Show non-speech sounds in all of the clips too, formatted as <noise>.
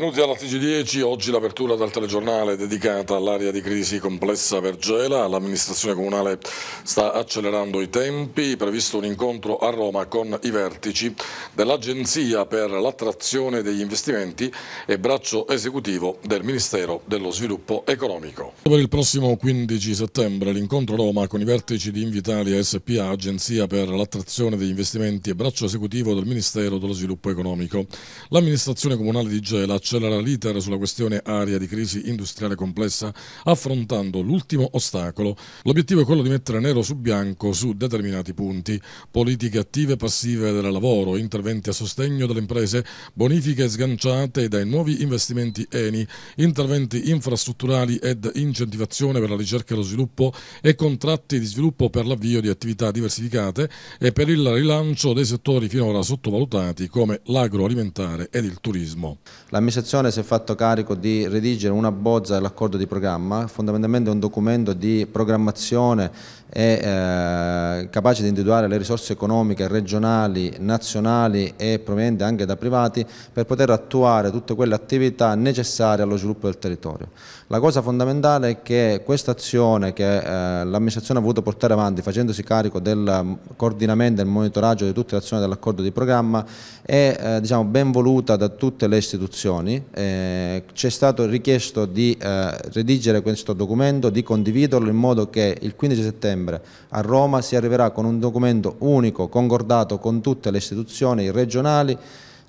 Benvenuti alla TG10, oggi l'apertura del telegiornale dedicata all'area di crisi complessa Vergela. L'amministrazione comunale sta accelerando i tempi, previsto un incontro a Roma con i vertici dell'Agenzia per l'attrazione degli investimenti e braccio esecutivo del Ministero dello Sviluppo Economico. Per il prossimo 15 settembre l'incontro a Roma con i vertici di Invitalia SPA, Agenzia per l'attrazione degli investimenti e braccio esecutivo del Ministero dello Sviluppo Economico. L'amministrazione comunale di Gela Accelera l'iter sulla questione area di crisi industriale complessa affrontando l'ultimo ostacolo. L'obiettivo è quello di mettere nero su bianco su determinati punti, politiche attive e passive del lavoro, interventi a sostegno delle imprese, bonifiche sganciate dai nuovi investimenti ENI, interventi infrastrutturali ed incentivazione per la ricerca e lo sviluppo e contratti di sviluppo per l'avvio di attività diversificate e per il rilancio dei settori finora sottovalutati come l'agroalimentare ed il turismo. La messa l'amministrazione si è fatto carico di redigere una bozza dell'accordo di programma, fondamentalmente un documento di programmazione e, eh, capace di individuare le risorse economiche regionali, nazionali e provenienti anche da privati per poter attuare tutte quelle attività necessarie allo sviluppo del territorio. La cosa fondamentale è che questa azione che eh, l'amministrazione ha voluto portare avanti facendosi carico del mm, coordinamento e del monitoraggio di tutte le azioni dell'accordo di programma è eh, diciamo, ben voluta da tutte le istituzioni istituzioni, eh, ci è stato richiesto di eh, redigere questo documento, di condividerlo in modo che il 15 settembre a Roma si arriverà con un documento unico, concordato con tutte le istituzioni regionali,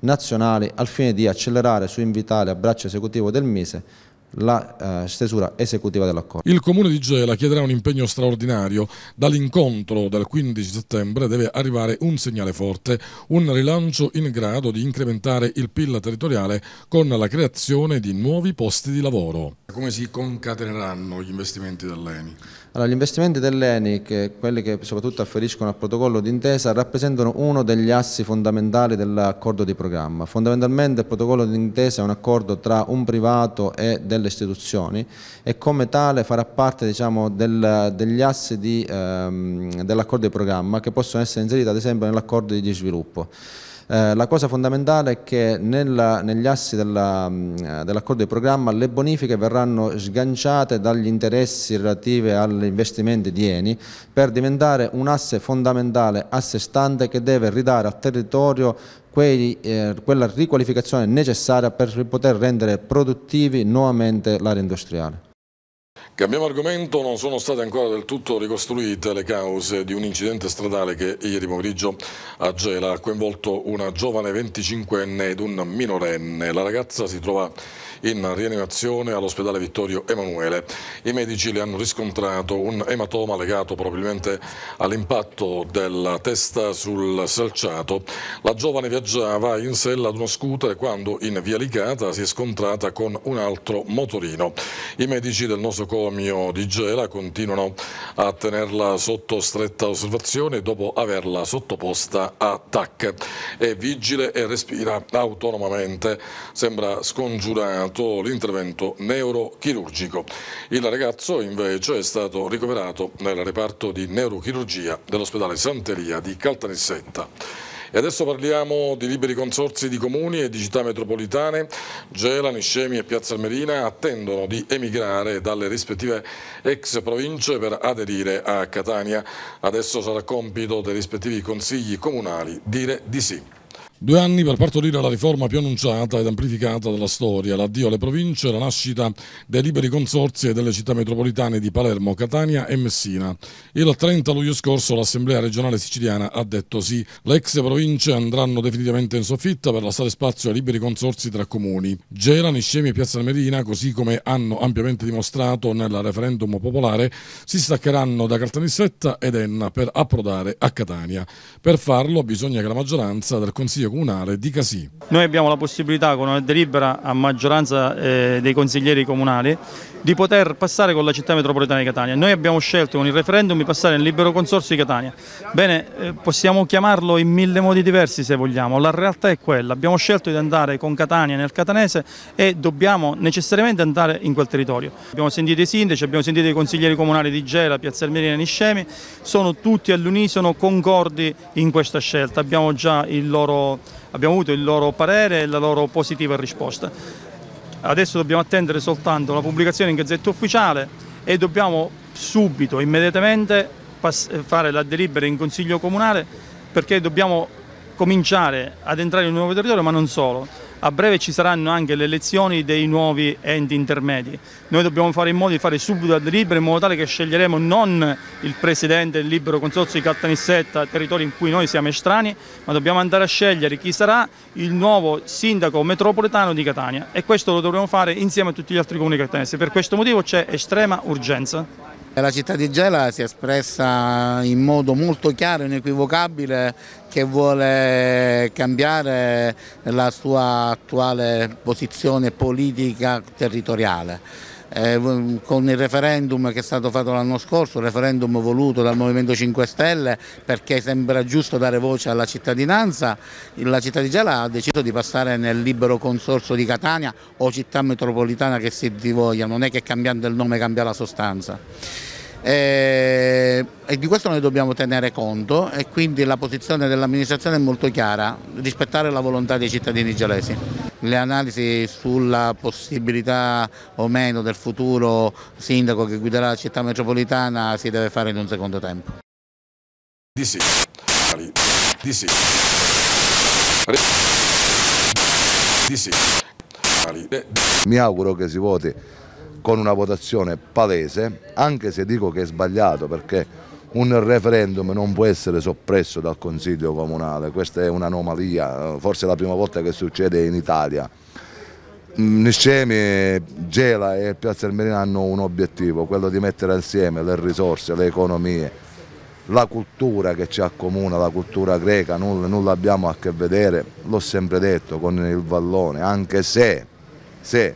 nazionali, al fine di accelerare su invitale a braccio esecutivo del Mise la eh, stesura esecutiva dell'accordo. Il Comune di Gela chiederà un impegno straordinario. Dall'incontro del 15 settembre deve arrivare un segnale forte, un rilancio in grado di incrementare il PIL territoriale con la creazione di nuovi posti di lavoro. Come si concateneranno gli investimenti dell'ENI? Allora, gli investimenti dell'ENIC, quelli che soprattutto afferiscono al protocollo d'intesa, rappresentano uno degli assi fondamentali dell'accordo di programma. Fondamentalmente il protocollo d'intesa è un accordo tra un privato e delle istituzioni e come tale farà parte diciamo, del, degli assi ehm, dell'accordo di programma che possono essere inseriti ad esempio nell'accordo di sviluppo. Eh, la cosa fondamentale è che nella, negli assi mm, eh, dell'accordo dell di programma le bonifiche verranno sganciate dagli interessi relativi agli investimenti di Eni per diventare un asse fondamentale a sé stante che deve ridare al territorio quei, eh, quella riqualificazione necessaria per poter rendere produttivi nuovamente l'area industriale. Cambiamo argomento, non sono state ancora del tutto ricostruite le cause di un incidente stradale che ieri pomeriggio a Gela ha coinvolto una giovane 25enne ed un minorenne. La ragazza si trova in rianimazione all'ospedale Vittorio Emanuele. I medici le hanno riscontrato un ematoma legato probabilmente all'impatto della testa sul selciato. La giovane viaggiava in sella ad uno scooter quando in via Licata si è scontrata con un altro motorino. I medici del nosocomio di Gela continuano a tenerla sotto stretta osservazione dopo averla sottoposta a TAC. È vigile e respira autonomamente. Sembra scongiurato terminato l'intervento neurochirurgico. Il ragazzo invece è stato ricoverato nel reparto di neurochirurgia dell'ospedale Santeria di Caltanissetta. E adesso parliamo di liberi consorsi di comuni e di città metropolitane. Gela, Niscemi e Piazza Almerina attendono di emigrare dalle rispettive ex province per aderire a Catania. Adesso sarà compito dei rispettivi consigli comunali dire di sì. Due anni per partorire la riforma più annunciata ed amplificata della storia, l'addio alle province, la nascita dei liberi consorzi e delle città metropolitane di Palermo, Catania e Messina. Il 30 luglio scorso l'Assemblea regionale siciliana ha detto sì. Le ex province andranno definitivamente in soffitta per lasciare spazio ai liberi consorzi tra comuni. Gela, Niscemi e Piazza Merina, così come hanno ampiamente dimostrato nel referendum popolare, si staccheranno da Caltanissetta ed Enna per approdare a Catania. Per farlo bisogna che la maggioranza del Consiglio Consiglio Comunale di Casì. Noi abbiamo la possibilità con una delibera a maggioranza eh, dei consiglieri comunali di poter passare con la città metropolitana di Catania. Noi abbiamo scelto con il referendum di passare nel libero consorzio di Catania. Bene, eh, possiamo chiamarlo in mille modi diversi se vogliamo, la realtà è quella. Abbiamo scelto di andare con Catania nel catanese e dobbiamo necessariamente andare in quel territorio. Abbiamo sentito i sindaci, abbiamo sentito i consiglieri comunali di Gela, Almerina e Niscemi, sono tutti all'unisono concordi in questa scelta. Abbiamo già il loro abbiamo avuto il loro parere e la loro positiva risposta. Adesso dobbiamo attendere soltanto la pubblicazione in Gazzetta Ufficiale e dobbiamo subito, immediatamente, fare la delibera in Consiglio Comunale perché dobbiamo cominciare ad entrare in un nuovo territorio, ma non solo a breve ci saranno anche le elezioni dei nuovi enti intermedi. Noi dobbiamo fare in modo di fare subito la delibera in modo tale che sceglieremo non il presidente del libero consorzio di Caltanissetta, territorio in cui noi siamo estranei, ma dobbiamo andare a scegliere chi sarà il nuovo sindaco metropolitano di Catania e questo lo dovremo fare insieme a tutti gli altri comuni catanesi. Per questo motivo c'è estrema urgenza. La città di Gela si è espressa in modo molto chiaro e inequivocabile che vuole cambiare la sua attuale posizione politica territoriale eh, con il referendum che è stato fatto l'anno scorso, referendum voluto dal Movimento 5 Stelle perché sembra giusto dare voce alla cittadinanza, la città di Gela ha deciso di passare nel libero consorzio di Catania o città metropolitana che si divoglia, non è che cambiando il nome cambia la sostanza. Eh, e, di questo noi dobbiamo tenere conto e quindi la posizione dell'amministrazione è molto chiara, rispettare la volontà dei cittadini gelesi le analisi sulla possibilità o meno del futuro sindaco che guiderà la città metropolitana si deve fare in un secondo tempo. Di sì. Di sì. Di sì. Mi auguro che si voti con una votazione palese, anche se dico che è sbagliato perché un referendum non può essere soppresso dal Consiglio Comunale, questa è un'anomalia, forse è la prima volta che succede in Italia. Mm, Niscemi, Gela e Piazza Armerina hanno un obiettivo, quello di mettere assieme le risorse, le economie, la cultura che ci accomuna, la cultura greca, nulla, nulla abbiamo a che vedere, l'ho sempre detto, con il vallone, anche se, se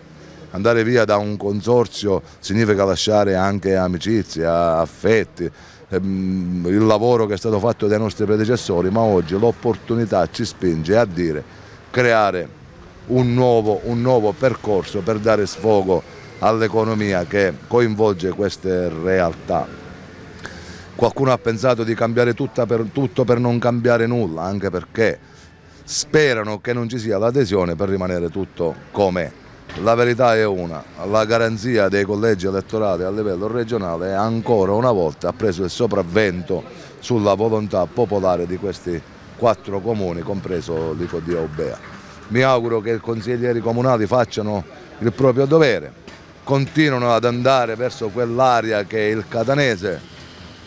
andare via da un consorzio significa lasciare anche amicizie, affetti, ehm, il lavoro che è stato fatto dai nostri predecessori, ma oggi l'opportunità ci spinge a dire creare un nuovo, un nuovo percorso per dare sfogo all'economia che coinvolge queste realtà. Qualcuno ha pensato di cambiare per, tutto per non cambiare nulla, anche perché sperano che non ci sia l'adesione per rimanere tutto com'è. La verità è una, la garanzia dei collegi elettorali a livello regionale ancora una volta ha preso il sopravvento sulla volontà popolare di questi quattro comuni, compreso l'Ico di Obea. Mi auguro che i consiglieri comunali facciano il proprio dovere, continuano ad andare verso quell'area che è il catanese,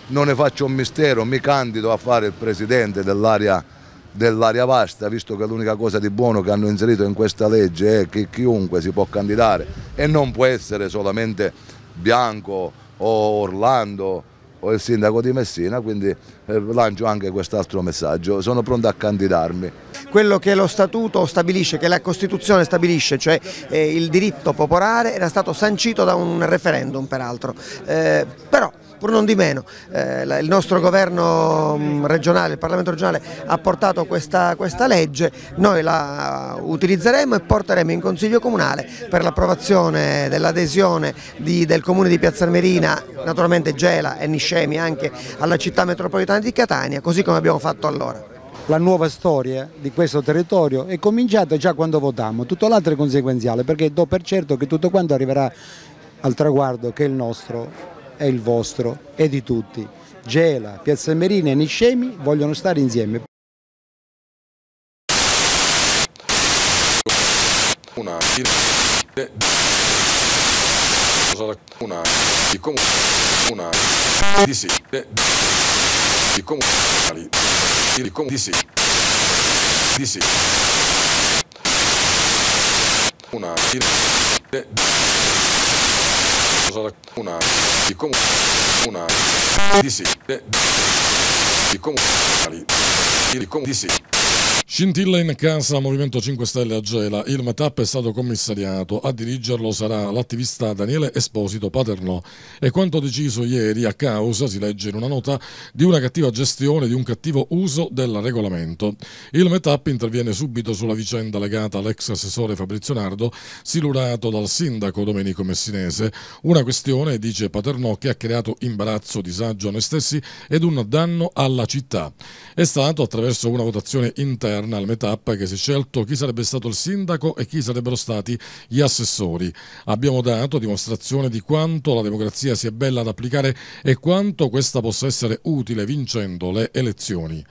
non ne faccio un mistero, mi candido a fare il presidente dell'area catanese dell'aria vasta, visto che l'unica cosa di buono che hanno inserito in questa legge è che chiunque si può candidare e non può essere solamente Bianco o Orlando o il sindaco di Messina, quindi eh, lancio anche quest'altro messaggio, sono pronto a candidarmi. Quello che lo statuto stabilisce, che la Costituzione stabilisce, cioè eh, il diritto popolare, era stato sancito da un referendum peraltro, eh, però Pur non di meno, eh, il nostro governo mm, regionale, il Parlamento regionale ha portato questa, questa legge, noi la utilizzeremo e porteremo in Consiglio Comunale per l'approvazione dell'adesione del Comune di Piazza Armerina, naturalmente Gela e Niscemi anche alla città metropolitana di Catania, così come abbiamo fatto allora la nuova storia di questo territorio è cominciata già quando votammo, tutto l'altro è conseguenziale perché do per certo che tutto quanto arriverà al traguardo che è il nostro è il vostro, è di tutti. Gela, Piazza Merina e Niscemi vogliono stare insieme. Una una di comune una di sì di comunali di com di sì di sì una di sarà una di comune una di sì eh, di comunali di comune di sì Scintilla in casa Movimento 5 Stelle a Gela, il METAP è stato commissariato, a dirigerlo sarà l'attivista Daniele Esposito Paternò. È quanto deciso ieri a causa, si legge in una nota, di una cattiva gestione, di un cattivo uso del regolamento. Il METAP interviene subito sulla vicenda legata all'ex assessore Fabrizio Nardo, silurato dal sindaco Domenico Messinese. Una questione, dice Paternò, che ha creato imbarazzo, disagio a noi stessi ed un danno alla città. È stato, attraverso una votazione interna, interna, al Metappa, che si è scelto chi sarebbe stato il sindaco e chi sarebbero stati gli assessori. Abbiamo dato dimostrazione di quanto la democrazia sia bella da applicare e quanto questa possa essere utile vincendo le elezioni.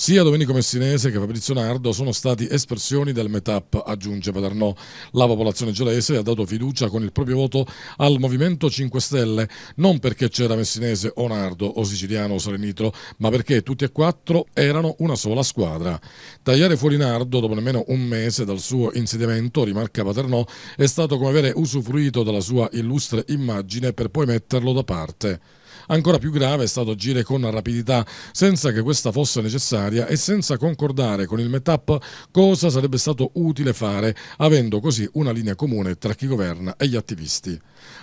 Sia Domenico Messinese che Fabrizio Nardo sono stati espressioni del METAP, aggiunge Paternò. La popolazione gelese ha dato fiducia con il proprio voto al Movimento 5 Stelle, non perché c'era Messinese o Nardo o Siciliano o Salenitro, ma perché tutti e quattro erano una sola squadra. Tagliare fuori Nardo dopo nemmeno un mese dal suo insediamento, rimarca Paternò, è stato come avere usufruito della sua illustre immagine per poi metterlo da parte. Ancora più grave è stato agire con rapidità senza che questa fosse necessaria e senza concordare con il METAP cosa sarebbe stato utile fare, avendo così una linea comune tra chi governa e gli attivisti.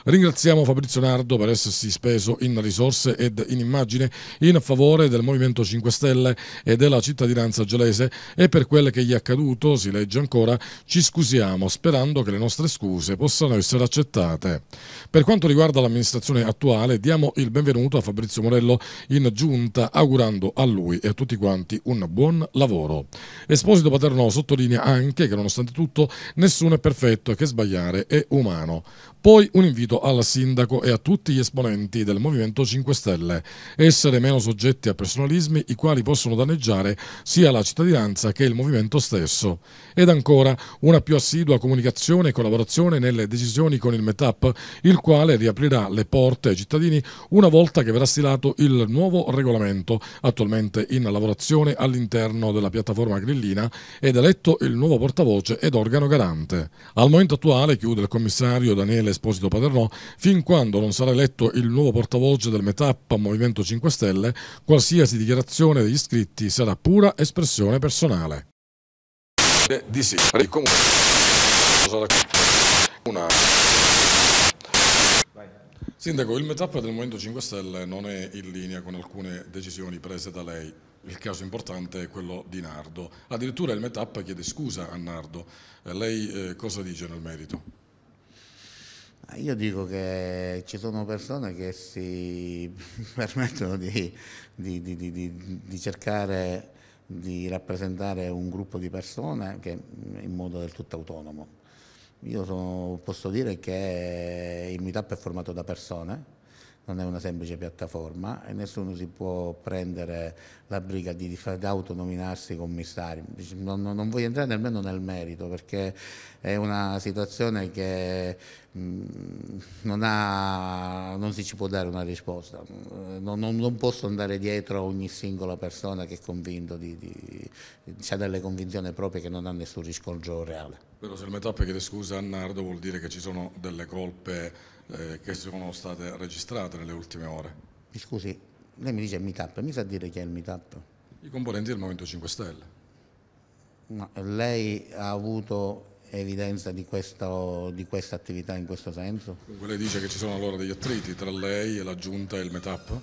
Ringraziamo Fabrizio Nardo per essersi speso in risorse ed in immagine in favore del Movimento 5 Stelle e della cittadinanza gelese e per quel che gli è accaduto, si legge ancora, ci scusiamo sperando che le nostre scuse possano essere accettate. Per quanto riguarda l'amministrazione attuale, diamo il benvenuto a Fabrizio Morello in giunta augurando a lui e a tutti quanti un buon lavoro. Esposito Paterno sottolinea anche che nonostante tutto nessuno è perfetto e che sbagliare è umano. Poi un invito invito al sindaco e a tutti gli esponenti del Movimento 5 Stelle essere meno soggetti a personalismi i quali possono danneggiare sia la cittadinanza che il movimento stesso. Ed ancora una più assidua comunicazione e collaborazione nelle decisioni con il METAP, il quale riaprirà le porte ai cittadini una volta che verrà stilato il nuovo regolamento attualmente in lavorazione all'interno della piattaforma grillina ed eletto il nuovo portavoce ed organo garante. Al momento attuale, chiude il commissario Daniele Esposito Padrone, manterrò fin quando non sarà eletto il nuovo portavoce del Metappa Movimento 5 Stelle, qualsiasi dichiarazione degli iscritti sarà pura espressione personale. Eh, di sì, comunque sarà una... Sindaco, il Metappa del Movimento 5 Stelle non è in linea con alcune decisioni prese da lei. Il caso importante è quello di Nardo. Addirittura il Metappa chiede scusa a Nardo. Eh, lei eh, cosa dice nel merito? Io dico che ci sono persone che si <laughs> permettono di, di, di, di, cercare di rappresentare un gruppo di persone che, mm, in modo del tutto autonomo. Io sono, posso dire che il meetup è formato da persone, non è una semplice piattaforma e nessuno si può prendere la briga di, di autonominarsi commissari. Non, non, voglio entrare nemmeno nel merito perché è una situazione che mh, mm, non, ha, non, si ci può dare una risposta. Mm, non, non, posso andare dietro a ogni singola persona che è convinto di, di, ha delle convinzioni proprie che non ha nessun riscontro reale. Però se il Metop chiede scusa a Nardo vuol dire che ci sono delle colpe eh, che sono state registrate nelle ultime ore. Mi scusi, lei mi dice meetup, mi sa dire chi è il meetup? I componenti del Movimento 5 Stelle. No, lei ha avuto evidenza di, questo, di, questa attività in questo senso? Comunque lei dice che ci sono allora degli attriti tra lei e la Giunta e il METAP?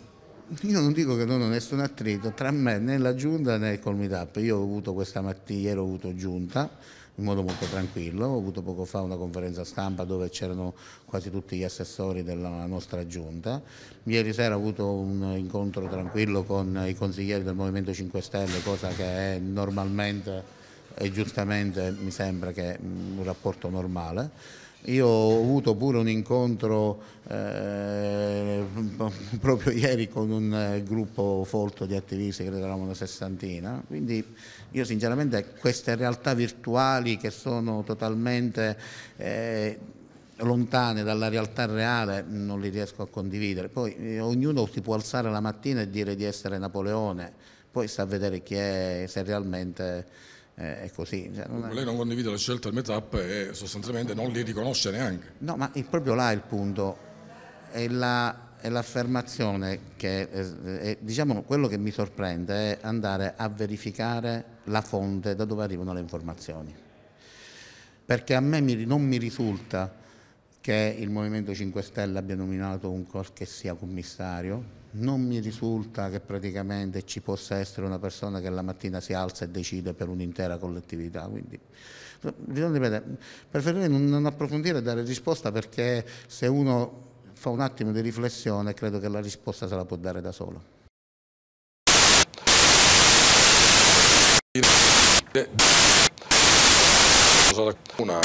Io non dico che non ho nessun attrito tra me né la Giunta né col METAP. Io ho avuto questa mattina, ieri ho avuto Giunta, in modo molto tranquillo. Ho avuto poco fa una conferenza stampa dove c'erano quasi tutti gli assessori della nostra giunta. Ieri sera ho avuto un incontro tranquillo con i consiglieri del Movimento 5 Stelle, cosa che è normalmente e giustamente mi sembra che è un rapporto normale. Io ho avuto pure un incontro eh, <laughs> proprio ieri con un eh, gruppo folto di attivisti, credo eravamo una sessantina, quindi io sinceramente queste realtà virtuali che sono totalmente eh, lontane dalla realtà reale non li riesco a condividere. Poi eh, ognuno si può alzare la mattina e dire di essere Napoleone, poi sta a vedere chi è, se realmente eh, è così. Cioè, non è... Lei non condivide la scelta del tappe e sostanzialmente non li riconosce neanche. No, ma è proprio là il punto. È, la, è l'affermazione che, eh, è, diciamo, quello che mi sorprende è andare a verificare la fonte da dove arrivano le informazioni. Perché a me mi, non mi risulta che il Movimento 5 Stelle abbia nominato un che sia commissario, non mi risulta che praticamente ci possa essere una persona che la mattina si alza e decide per un'intera collettività. Quindi, preferirei non approfondire e dare risposta perché se uno fa un attimo di riflessione credo che la risposta se la può dare da solo. Una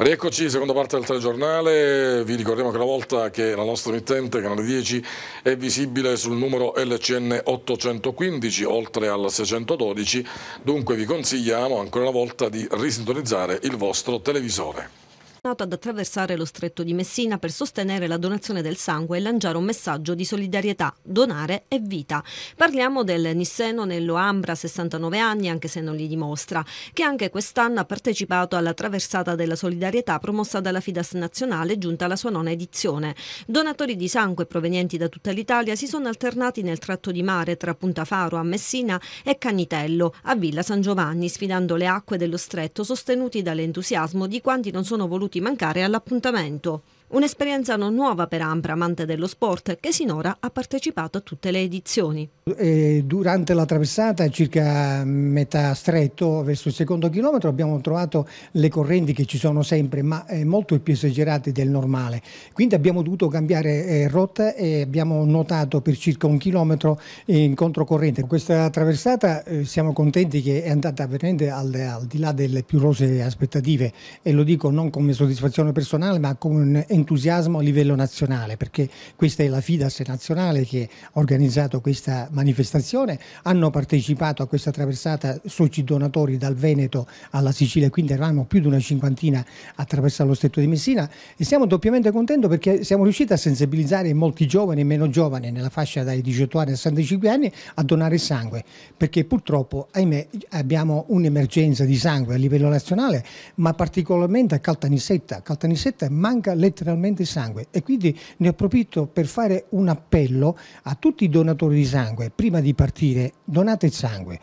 Rieccoci, seconda parte del telegiornale, vi ricordiamo che la volta che la nostra emittente, canale 10, è visibile sul numero LCN 815 oltre al 612, dunque vi consigliamo ancora una volta di risintonizzare il vostro televisore nato ad attraversare lo stretto di Messina per sostenere la donazione del sangue e lanciare un messaggio di solidarietà. Donare è vita. Parliamo del Nisseno Nello Ambra, 69 anni, anche se non li dimostra, che anche quest'anno ha partecipato alla traversata della solidarietà promossa dalla Fidas nazionale giunta alla sua nona edizione. Donatori di sangue provenienti da tutta l'Italia si sono alternati nel tratto di mare tra Punta Faro a Messina e Canitello a Villa San Giovanni, sfidando le acque dello stretto sostenuti dall'entusiasmo di quanti non sono voluti potuti mancare all'appuntamento. Un'esperienza non nuova per Ambra, amante dello sport, che sinora ha partecipato a tutte le edizioni. E durante la traversata, circa metà stretto, verso il secondo chilometro, abbiamo trovato le correnti che ci sono sempre, ma eh, molto più esagerate del normale. Quindi abbiamo dovuto cambiare eh, rotta e abbiamo notato per circa un chilometro in controcorrente. Questa traversata eh, siamo contenti che è andata veramente al, al di là delle più rose aspettative e lo dico non come soddisfazione personale, ma come un entusiasmo a livello nazionale, perché questa è la FIDAS nazionale che ha organizzato questa manifestazione, hanno partecipato a questa attraversata soci donatori dal Veneto alla Sicilia, quindi eravamo più di una cinquantina attraversando lo stretto di Messina e siamo doppiamente contenti perché siamo riusciti a sensibilizzare molti giovani e meno giovani nella fascia dai 18 anni ai 65 anni a donare sangue, perché purtroppo, ahimè, abbiamo un'emergenza di sangue a livello nazionale, ma particolarmente a Caltanissetta. Caltanissetta manca letteralmente letteralmente sangue e quindi ne approfitto per fare un appello a tutti i donatori di sangue, prima di partire donate il sangue,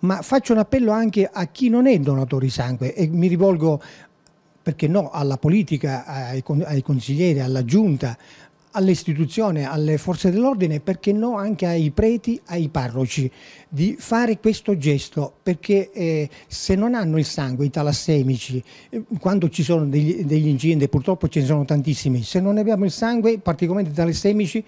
ma faccio un appello anche a chi non è donatore di sangue e mi rivolgo perché no, alla politica, ai consiglieri, alla giunta, alle istituzioni, alle forze dell'ordine e perché no anche ai preti, ai parroci, di fare questo gesto perché eh, se non hanno il sangue, i talassemici, eh, quando ci sono degli, degli incendi, purtroppo ce ne sono tantissimi, se non abbiamo il sangue, particolarmente i talassemici,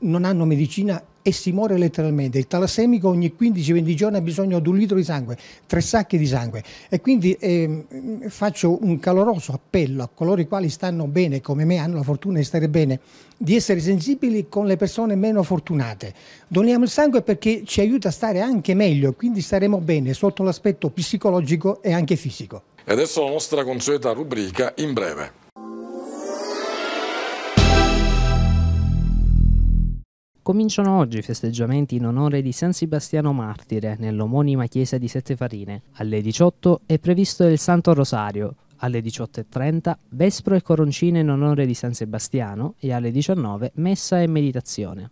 non hanno medicina e si muore letteralmente. Il talassemico ogni 15-20 giorni ha bisogno di un litro di sangue, tre sacchi di sangue. E quindi eh, faccio un caloroso appello a coloro i quali stanno bene, come me, hanno la fortuna di stare bene, di essere sensibili con le persone meno fortunate. Doniamo il sangue perché ci aiuta a stare anche meglio, quindi staremo bene sotto l'aspetto psicologico e anche fisico. E adesso la nostra consueta rubrica in breve. Cominciano oggi i festeggiamenti in onore di San Sebastiano Martire nell'omonima chiesa di Sette Farine. Alle 18 è previsto il Santo Rosario, alle 18.30 Vespro e Coroncine in onore di San Sebastiano e alle 19 Messa e Meditazione.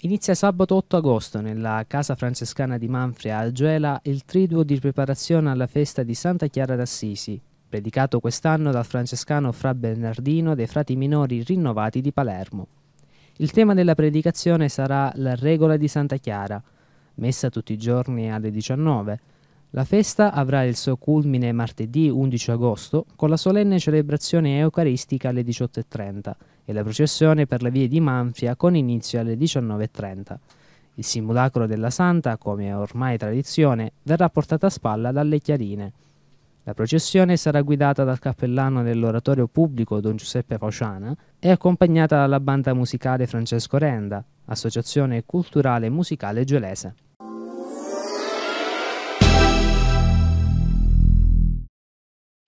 Inizia sabato 8 agosto nella Casa Francescana di Manfria a Gela il triduo di preparazione alla festa di Santa Chiara d'Assisi, predicato quest'anno dal francescano Fra Bernardino dei Frati Minori Rinnovati di Palermo. Il tema della predicazione sarà la regola di Santa Chiara, messa tutti i giorni alle 19. La festa avrà il suo culmine martedì 11 agosto con la solenne celebrazione eucaristica alle 18.30 e la processione per le vie di Manfia con inizio alle 19.30. Il simulacro della Santa, come è ormai tradizione, verrà portato a spalla dalle chiarine. La processione sarà guidata dal cappellano dell'oratorio pubblico Don Giuseppe Fauciana e accompagnata dalla banda musicale Francesco Renda, associazione culturale musicale gelese.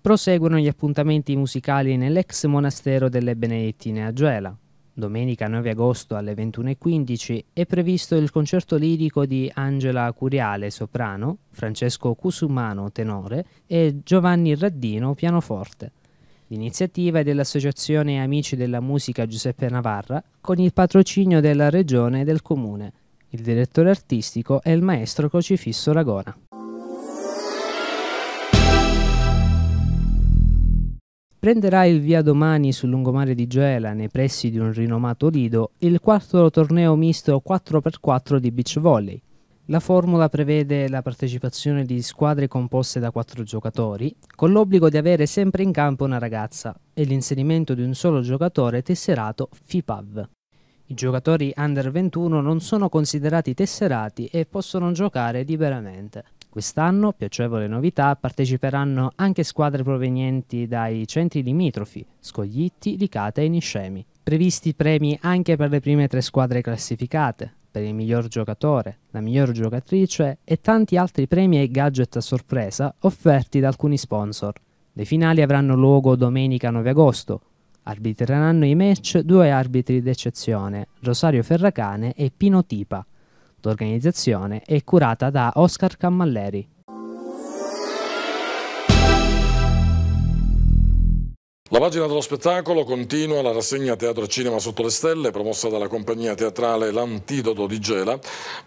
Proseguono gli appuntamenti musicali nell'ex monastero delle Benedettine a Gioela, Domenica 9 agosto alle 21.15 è previsto il concerto lirico di Angela Curiale soprano, Francesco Cusumano tenore e Giovanni Raddino pianoforte. L'iniziativa è dell'Associazione Amici della Musica Giuseppe Navarra con il patrocinio della Regione e del Comune. Il direttore artistico è il maestro Crocifisso Ragona. prenderà il via domani sul lungomare di Gela, nei pressi di un rinomato lido, il quarto torneo misto 4x4 di beach volley. La formula prevede la partecipazione di squadre composte da quattro giocatori, con l'obbligo di avere sempre in campo una ragazza e l'inserimento di un solo giocatore tesserato FIPAV. I giocatori under 21 non sono considerati tesserati e possono giocare liberamente. Quest'anno, piacevole novità, parteciperanno anche squadre provenienti dai centri limitrofi, Scoglitti, Licata e Niscemi. Previsti premi anche per le prime tre squadre classificate, per il miglior giocatore, la miglior giocatrice e tanti altri premi e gadget a sorpresa offerti da alcuni sponsor. Le finali avranno luogo domenica 9 agosto. Arbitreranno i match due arbitri d'eccezione, Rosario Ferracane e Pino Tipa organizzazione è curata da Oscar Cammalleri. La pagina dello spettacolo continua la rassegna Teatro e Cinema sotto le stelle promossa dalla compagnia teatrale L'Antidoto di Gela.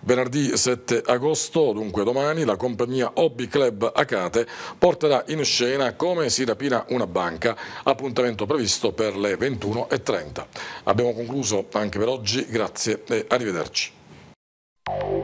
Venerdì 7 agosto, dunque domani, la compagnia Hobby Club Acate porterà in scena Come si rapina una banca, appuntamento previsto per le 21.30. Abbiamo concluso anche per oggi, grazie e arrivederci. you